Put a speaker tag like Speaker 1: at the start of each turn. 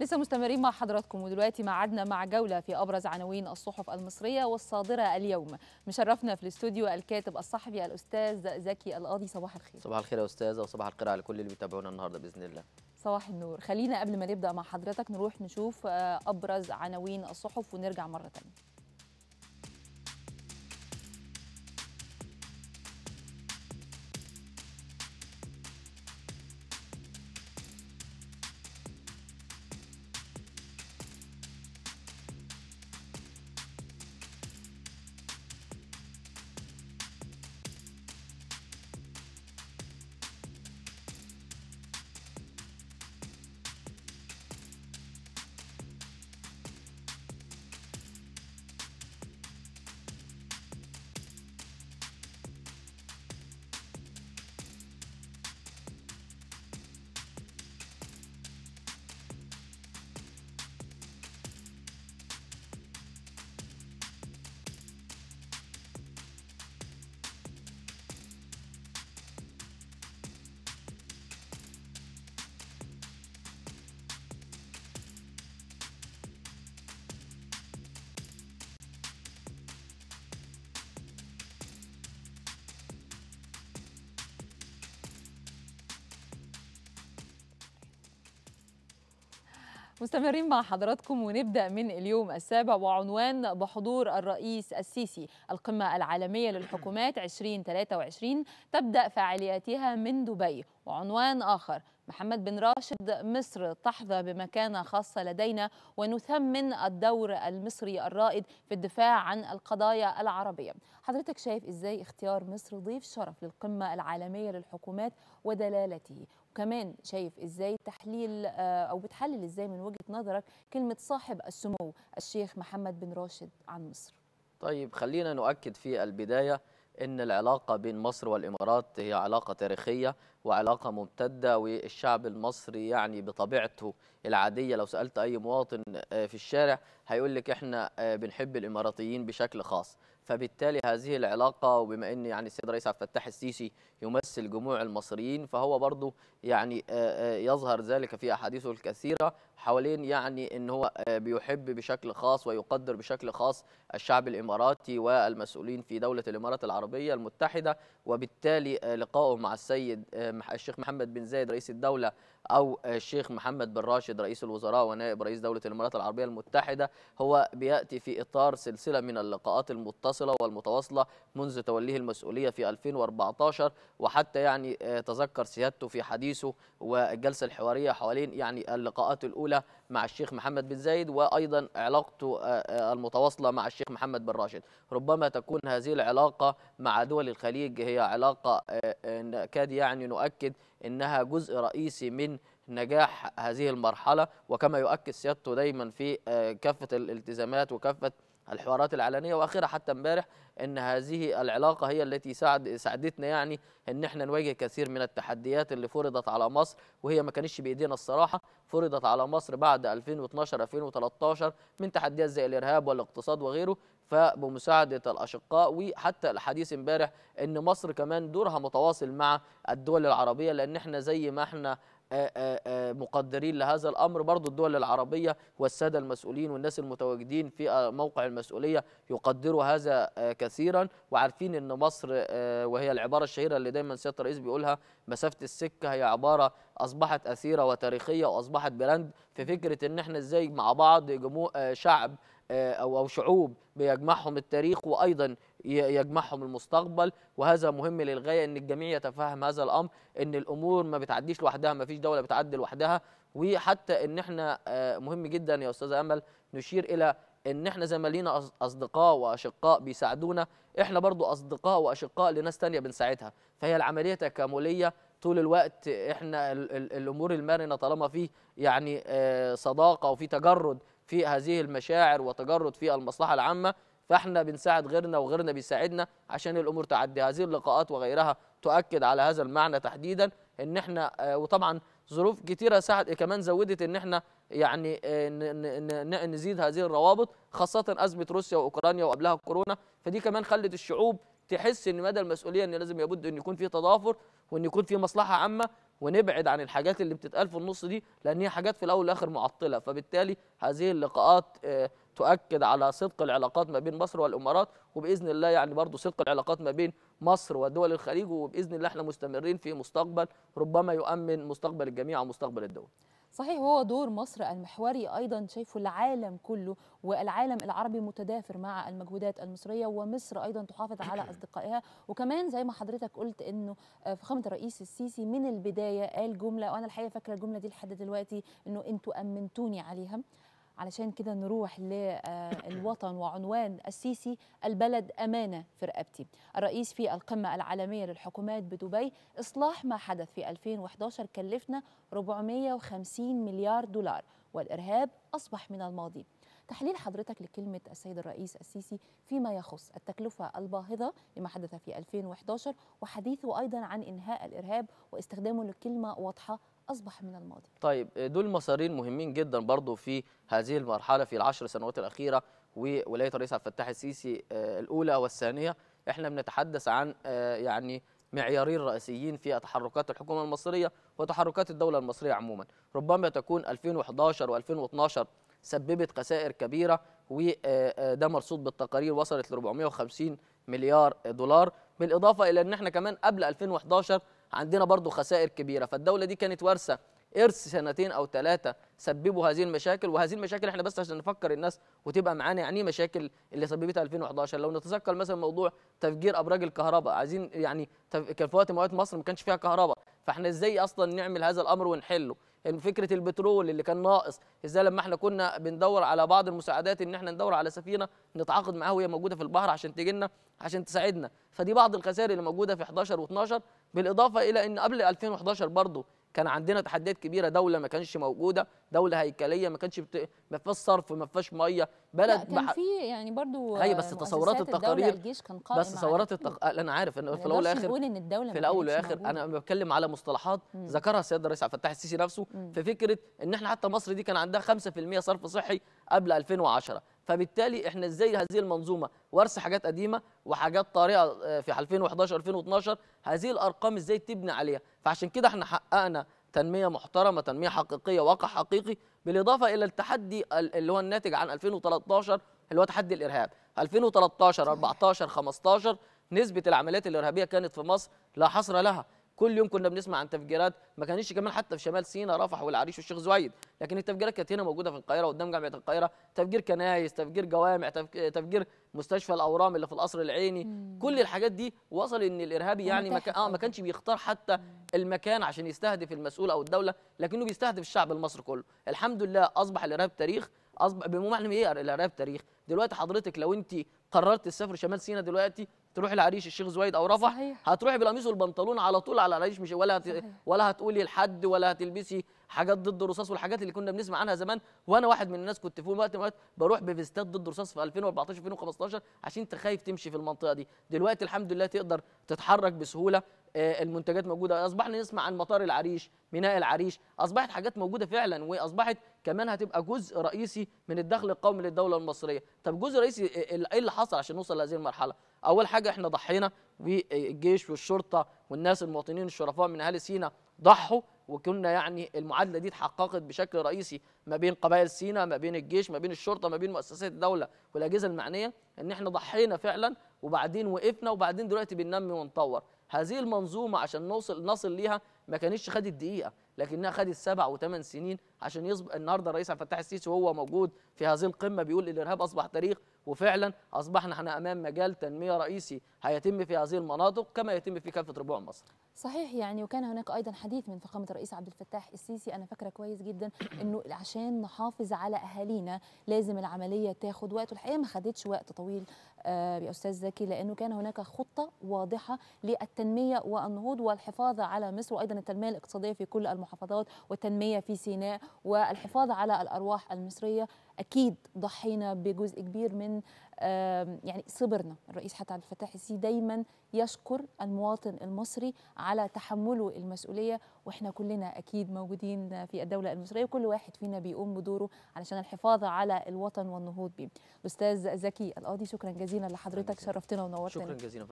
Speaker 1: لسه مستمرين مع حضراتكم ودلوقتي معادنا مع جولة في أبرز عناوين الصحف المصرية والصادرة اليوم مشرفنا في الاستوديو الكاتب الصحفي الأستاذ زكي القاضي صباح الخير
Speaker 2: صباح الخير يا أستاذة وصباح القراءة لكل اللي بيتابعونا النهاردة بإذن الله
Speaker 1: صباح النور خلينا قبل ما نبدأ مع حضرتك نروح نشوف آه، أبرز عناوين الصحف ونرجع مرة تانية مستمرين مع حضراتكم ونبدا من اليوم السابع وعنوان بحضور الرئيس السيسي القمه العالميه للحكومات 2023 تبدا فعالياتها من دبي وعنوان اخر محمد بن راشد مصر تحظى بمكانة خاصة لدينا ونثمن الدور المصري الرائد في الدفاع عن القضايا العربية حضرتك شايف إزاي اختيار مصر ضيف شرف للقمة العالمية للحكومات ودلالته وكمان شايف إزاي تحليل آه، أو بتحلل إزاي من وجهة نظرك كلمة صاحب السمو الشيخ محمد بن راشد عن مصر
Speaker 2: طيب خلينا نؤكد في البداية ان العلاقه بين مصر والامارات هي علاقه تاريخيه وعلاقه ممتده والشعب المصري يعني بطبيعته العاديه لو سالت اي مواطن آه، في الشارع هيقول لك احنا آه، بنحب الاماراتيين بشكل خاص فبالتالي هذه العلاقة وبما أن يعني السيد رئيس عبد الفتاح السيسي يمثل جموع المصريين فهو برضو يعني يظهر ذلك في أحاديثه الكثيرة حوالين يعني أن هو بيحب بشكل خاص ويقدر بشكل خاص الشعب الإماراتي والمسؤولين في دولة الإمارات العربية المتحدة وبالتالي لقائه مع السيد الشيخ محمد بن زايد رئيس الدولة او الشيخ محمد بن راشد رئيس الوزراء ونائب رئيس دوله الامارات العربيه المتحده هو بياتي في اطار سلسله من اللقاءات المتصله والمتواصله منذ توليه المسؤوليه في 2014 وحتى يعني آه، تذكر سيادته في حديثه والجلسه الحواريه حوالين يعني اللقاءات الاولى مع الشيخ محمد بن زايد وأيضا علاقته آه، آه، المتواصلة مع الشيخ محمد بن راشد ربما تكون هذه العلاقة مع دول الخليج هي علاقة آه، نكاد يعني نؤكد أنها جزء رئيسي من نجاح هذه المرحلة وكما يؤكد سيادته دايما في كافة الالتزامات وكافة الحوارات العلنية وأخيرا حتى امبارح أن هذه العلاقة هي التي ساعد ساعدتنا يعني أن احنا نواجه كثير من التحديات اللي فرضت على مصر وهي ما كانتش بإيدينا الصراحة فرضت على مصر بعد 2012 2013 من تحديات زي الإرهاب والاقتصاد وغيره فبمساعدة الأشقاء وحتى الحديث امبارح أن مصر كمان دورها متواصل مع الدول العربية لأن احنا زي ما احنا مقدرين لهذا الأمر برضو الدول العربية والسادة المسؤولين والناس المتواجدين في موقع المسؤولية يقدروا هذا كثيرا وعارفين أن مصر وهي العبارة الشهيرة اللي دايما سيادة الرئيس بيقولها مسافة السكة هي عبارة اصبحت اثيره وتاريخيه واصبحت براند في فكره ان احنا ازاي مع بعض جمو آه، شعب آه، او او شعوب بيجمعهم التاريخ وايضا يجمعهم المستقبل وهذا مهم للغايه ان الجميع يتفهم هذا الامر ان الامور ما بتعديش لوحدها ما فيش دوله بتعدي لوحدها وحتى ان احنا آه، مهم جدا يا استاذه امل نشير الى ان احنا زي ما لينا اصدقاء واشقاء بيساعدونا احنا برضو اصدقاء واشقاء لناس تانية بنساعدها فهي العمليه تكامليه طول الوقت احنا الـ الـ الامور المرنه طالما في يعني آه، صداقه وفي تجرد في هذه المشاعر وتجرد في المصلحه العامه فاحنا بنساعد غيرنا وغيرنا بيساعدنا عشان الامور تعدي هذه اللقاءات وغيرها تؤكد على هذا المعنى تحديدا ان احنا آه، وطبعا ظروف كثيره ساعد كمان زودت ان احنا يعني آه، نزيد هذه الروابط خاصه ازمه روسيا واوكرانيا وقبلها الكورونا فدي كمان خلت الشعوب تحس ان مدى المسؤوليه ان لازم لابد ان يكون في تضافر وان يكون في مصلحه عامه ونبعد عن الحاجات اللي بتتقال في النص دي لان هي حاجات في الاول والاخر معطله فبالتالي هذه اللقاءات آه، تؤكد على صدق العلاقات ما بين مصر والامارات وباذن الله يعني برضه صدق العلاقات ما بين مصر ودول الخليج وباذن الله احنا مستمرين في مستقبل ربما يؤمن مستقبل الجميع ومستقبل الدول
Speaker 1: صحيح هو دور مصر المحوري ايضا شايفه العالم كله والعالم العربي متدافر مع المجهودات المصريه ومصر ايضا تحافظ على اصدقائها وكمان زي ما حضرتك قلت انه آه، فخامه الرئيس السيسي من البدايه قال جمله وانا الحقيقه فاكره الجمله دي لحد دلوقتي انه انتوا امنتوني عليها علشان كده نروح للوطن آه، وعنوان السيسي البلد أمانة في رقبتي الرئيس في القمة العالمية للحكومات بدبي إصلاح ما حدث في 2011 كلفنا 450 مليار دولار والإرهاب أصبح من الماضي تحليل حضرتك لكلمة السيد الرئيس السيسي فيما يخص التكلفة الباهظة لما حدث في 2011 وحديثه أيضا عن إنهاء الإرهاب واستخدامه لكلمة واضحة أصبح من الماضي
Speaker 2: طيب آه، دول مسارين مهمين جدا برضو في هذه المرحلة في العشر سنوات الأخيرة وولاية الرئيس عبد الفتاح السيسي آه، الأولى والثانية احنا بنتحدث عن آه، يعني معيارين رئيسيين في تحركات الحكومة المصرية وتحركات الدولة المصرية عموما ربما تكون 2011 و2012 سببت خسائر كبيرة وده مرصود بالتقارير وصلت ل 450 مليار دولار بالإضافة إلى أن احنا كمان قبل 2011 عندنا برضو خسائر كبيرة فالدولة دي كانت وارثة إرث سنتين أو ثلاثة سببوا هذه المشاكل وهذه المشاكل إحنا بس عشان نفكر الناس وتبقى معانا يعني إيه مشاكل اللي سببتها 2011 لو نتذكر مثلا موضوع تفجير أبراج الكهرباء عايزين يعني كان في وقت من مصر ما كانش فيها كهرباء فإحنا إزاي أصلا نعمل هذا الأمر ونحله فكره البترول اللي كان ناقص ازاي لما احنا كنا بندور على بعض المساعدات ان احنا ندور على سفينه نتعاقد معاها وهي موجوده في البحر عشان تجي لنا عشان تساعدنا فدي بعض الخسائر اللي موجوده في 11 و12 بالاضافه الى ان قبل 2011 برضه كان عندنا تحديات كبيره دوله ما كانش موجوده دوله هيكليه ما كانش بت... ما فيهاش صرف ما فيهاش ميه بلد لا كان بح... في
Speaker 1: يعني برضو هي بس تصورات التقارير الجيش كان قائم بس تصورات
Speaker 2: التق... انا عارف ان في الاول والاخر ان
Speaker 1: الدوله في الاول والاخر انا
Speaker 2: بتكلم على مصطلحات ذكرها السيد الرئيس عبد الفتاح السيسي نفسه مم. في فكره ان احنا حتى مصر دي كان عندها 5% صرف صحي قبل 2010 فبالتالي احنا ازاي هذه المنظومه ورث حاجات قديمه وحاجات طارئه آه، في 2011 2012 هذه الارقام ازاي تبني عليها فعشان كده احنا حققنا تنميه محترمه تنميه حقيقيه واقع حقيقي بالاضافه الى التحدي اللي هو الناتج عن 2013 اللي هو تحدي الارهاب 2013 14 15 نسبه العمليات الارهابيه كانت في مصر لا حصر لها كل يوم كنا بنسمع عن تفجيرات ما كانش كمان حتى في شمال سيناء رفح والعريش والشيخ زويد لكن التفجيرات كانت هنا موجوده في القاهره قدام جامعه القاهره تفجير كنايس تفجير جوامع تفجير مستشفى الاورام اللي في القصر العيني مم. كل الحاجات دي وصل ان الارهابي يعني ما مكا... اه ما كانش بيختار حتى المكان عشان يستهدف المسؤول او الدوله لكنه بيستهدف الشعب المصري كله الحمد لله اصبح الارهاب تاريخ اصبح بمعنى ايه الارهاب تاريخ دلوقتي حضرتك لو انت قررت تسافر شمال سيناء دلوقتي تروحي لعريش الشيخ زويد او رفح صحيح. هتروحي بالقميص والبنطلون على طول على العريش مش ولا هت... ولا هتقولي لحد ولا هتلبسي حاجات ضد الرصاص والحاجات اللي كنا بنسمع عنها زمان وانا واحد من الناس كنت في وقت من بروح بفيستات ضد الرصاص في 2014 2015 عشان انت خايف تمشي في المنطقه دي دلوقتي الحمد لله تقدر تتحرك بسهوله آه، المنتجات موجوده اصبحنا نسمع عن مطار العريش ميناء العريش اصبحت حاجات موجوده فعلا واصبحت كمان هتبقى جزء رئيسي من الدخل القومي للدوله المصريه طب جزء رئيسي ايه, إيه،, إيه اللي حصل عشان نوصل لهذه المرحله اول حاجه احنا ضحينا والجيش والشرطه والناس المواطنين الشرفاء من اهالي سينا ضحوا وكنا يعني المعادله دي اتحققت بشكل رئيسي ما بين قبائل سينا ما بين الجيش ما بين الشرطه ما بين مؤسسات الدوله والاجهزه المعنيه ان احنا ضحينا فعلا وبعدين وقفنا وبعدين دلوقتي بننمي ونطور هذه المنظومه عشان نوصل نصل ليها ما كانتش خدت دقيقه لكنها خدت سبع وثمان سنين عشان يصبح النهارده الرئيس عبد الفتاح السيسي وهو موجود في هذه القمه بيقول الارهاب اصبح تاريخ وفعلا اصبحنا احنا امام مجال تنميه رئيسي هيتم في هذه المناطق كما يتم في كافه ربوع مصر.
Speaker 1: صحيح يعني وكان هناك ايضا حديث من فخامه الرئيس عبد الفتاح السيسي انا فاكره كويس جدا انه عشان نحافظ على اهالينا لازم العمليه تاخد وقت والحقيقه ما خدتش وقت طويل يا آه، استاذ زكي لانه كان هناك خطه واضحه للتنميه والنهوض والحفاظ على مصر وايضا التنميه الاقتصاديه في كل المحافظات والتنميه في سيناء والحفاظ على الارواح المصريه اكيد ضحينا بجزء كبير من يعني صبرنا الرئيس حتى عبد الفتاح السيسي دايما يشكر المواطن المصري على تحمله المسؤوليه واحنا كلنا اكيد موجودين في الدوله المصريه وكل واحد فينا بيقوم بدوره علشان الحفاظ على الوطن والنهوض به الاستاذ زكي القاضي شكرا جزيلا لحضرتك شرفتنا ونورتنا شكرا
Speaker 2: جزيلا